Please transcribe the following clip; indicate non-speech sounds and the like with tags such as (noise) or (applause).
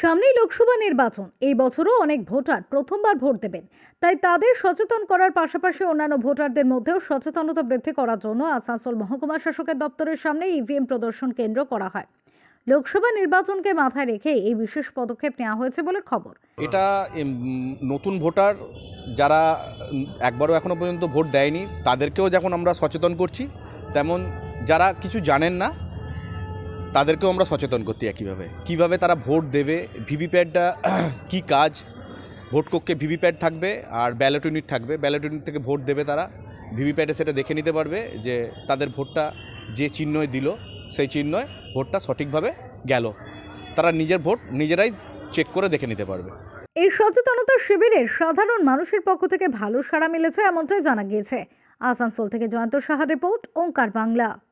সামনেই লোকসভা নির্বাচন এই বছরও অনেক ভোটার প্রথমবার ভোট দেবেন তাই তাদের সচেতন করার পাশাপাশি অন্যান্য ভোটারদের মধ্যেও সচেতনতা বৃদ্ধি করার জন্য আসানসোল মহকুমা শাসকের দপ্তরের সামনে ইভিএম প্রদর্শন কেন্দ্র করা হয় লোকসভা নির্বাচনকে মাথায় রেখে এই বিশেষ পদক্ষেপ নেওয়া হয়েছে বলে খবর এটা নতুন ভোটার যারা একবারও এখনো পর্যন্ত ভোট দেয়নি তাদেরকেও যখন আমরা সচেতন করছি তেমন যারা কিছু জানেন না তাদেরকেও আমরা সচেতন করতে কীভাবে কীভাবে তারা ভোট দেবে ভিভিপ্যাটটা (clears throat) কী কাজ ভোট কক্ষে ভিভিপ্যাট থাকবে আর ব্যালট ইউনিট থাকবে ব্যালট ইউনিট থেকে ভোট দেবে তারা ভিভিপ্যাটে সেটা দেখে নিতে পারবে যে তাদের ভোটটা যে চিহ্নয় দিল সেই চিহ্নয় ভোটটা সঠিকভাবে গেল তারা নিজের ভোট নিজেরাই চেক করে দেখে নিতে পারবে এই সচেতনতা শিবিরে সাধারণ মানুষের পক্ষ থেকে ভালো সাড়া মিলেছে এমনটাই জানা গিয়েছে আসানসোল থেকে জয়ন্ত সাহা রিপোর্ট ওঙ্কার বাংলা